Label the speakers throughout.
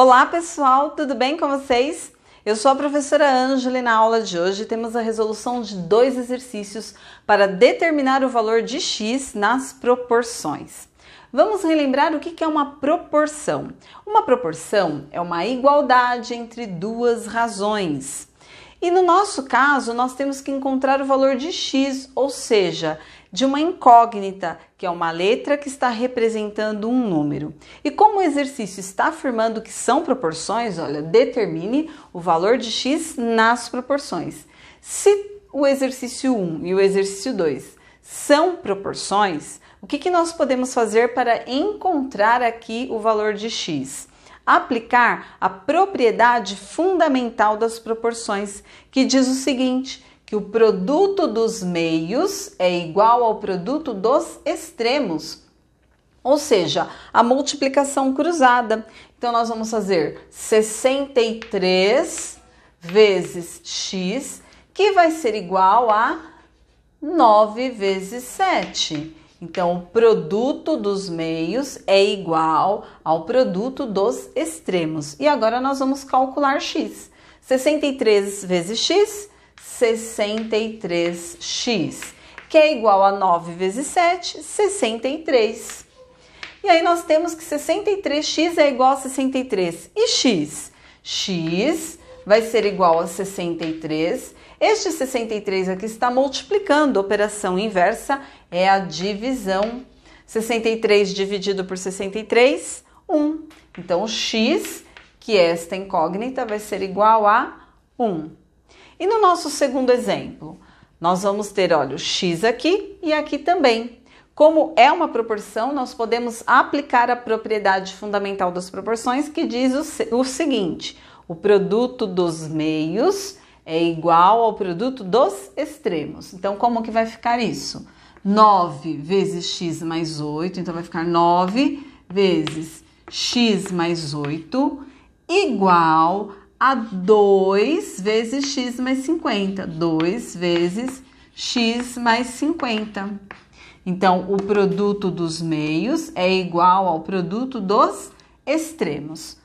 Speaker 1: Olá pessoal, tudo bem com vocês? Eu sou a professora Ângela e na aula de hoje temos a resolução de dois exercícios para determinar o valor de x nas proporções. Vamos relembrar o que é uma proporção. Uma proporção é uma igualdade entre duas razões. E no nosso caso, nós temos que encontrar o valor de x, ou seja, de uma incógnita, que é uma letra que está representando um número. E como o exercício está afirmando que são proporções, olha, determine o valor de x nas proporções. Se o exercício 1 e o exercício 2 são proporções, o que, que nós podemos fazer para encontrar aqui o valor de x? aplicar a propriedade fundamental das proporções, que diz o seguinte: que o produto dos meios é igual ao produto dos extremos, ou seja, a multiplicação cruzada. Então, nós vamos fazer 63 vezes x, que vai ser igual a 9 vezes 7. Então, o produto dos meios é igual ao produto dos extremos. E agora nós vamos calcular x. 63 vezes x, 63x, que é igual a 9 vezes 7, 63. E aí nós temos que 63x é igual a 63. E x? x vai ser igual a 63. Este 63 aqui está multiplicando, operação inversa é a divisão. 63 dividido por 63, 1. Então, x, que é esta incógnita, vai ser igual a 1. E no nosso segundo exemplo, nós vamos ter, olha, o x aqui e aqui também. Como é uma proporção, nós podemos aplicar a propriedade fundamental das proporções que diz o, o seguinte: o produto dos meios é igual ao produto dos extremos. Então, como que vai ficar isso? 9 vezes x mais 8, então vai ficar 9 vezes x mais 8 igual a 2 vezes x mais 50. 2 vezes x mais 50. Então, o produto dos meios é igual ao produto dos extremos.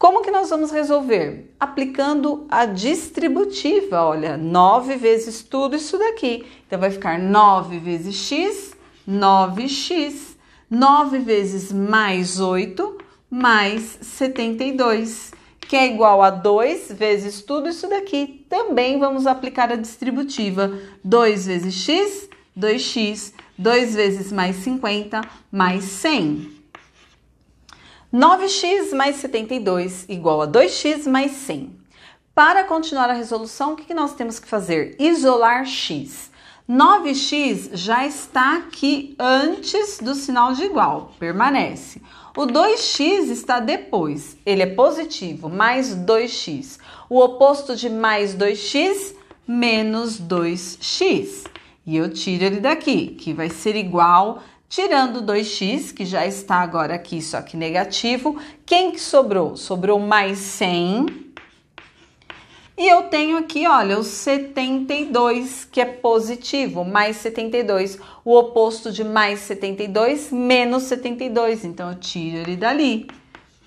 Speaker 1: Como que nós vamos resolver? Aplicando a distributiva, olha, 9 vezes tudo isso daqui. Então vai ficar 9 vezes x, 9x. 9 vezes mais 8, mais 72, que é igual a 2 vezes tudo isso daqui. Também vamos aplicar a distributiva. 2 vezes x, 2x. 2 vezes mais 50, mais 100. 9x mais 72 igual a 2x mais 100. Para continuar a resolução, o que nós temos que fazer? Isolar x. 9x já está aqui antes do sinal de igual, permanece. O 2x está depois, ele é positivo, mais 2x. O oposto de mais 2x, menos 2x. E eu tiro ele daqui, que vai ser igual Tirando 2x, que já está agora aqui, só que negativo, quem que sobrou? Sobrou mais 100. E eu tenho aqui, olha, o 72, que é positivo, mais 72. O oposto de mais 72, menos 72. Então, eu tiro ele dali,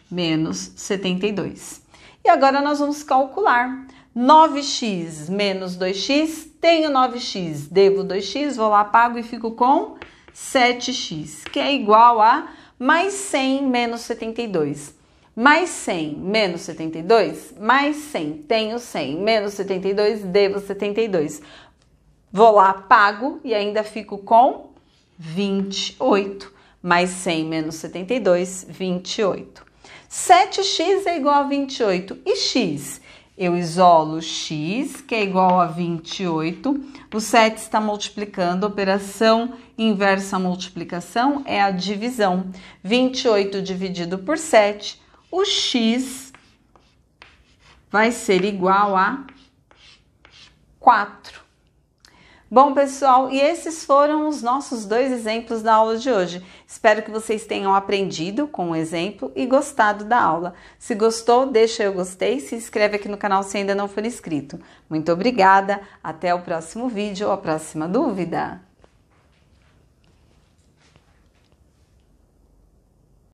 Speaker 1: menos 72. E agora nós vamos calcular. 9x menos 2x, tenho 9x, devo 2x, vou lá, pago e fico com 7x, que é igual a mais 100 menos 72. Mais 100 menos 72, mais 100, tenho 100, menos 72, devo 72. Vou lá, pago e ainda fico com 28. Mais 100 menos 72, 28. 7x é igual a 28. E x? eu isolo x, que é igual a 28. O 7 está multiplicando, operação inversa à multiplicação é a divisão. 28 dividido por 7, o x vai ser igual a 4. Bom, pessoal, e esses foram os nossos dois exemplos da aula de hoje. Espero que vocês tenham aprendido com o exemplo e gostado da aula. Se gostou, deixa eu gostei, se inscreve aqui no canal se ainda não for inscrito. Muito obrigada, até o próximo vídeo ou a próxima dúvida.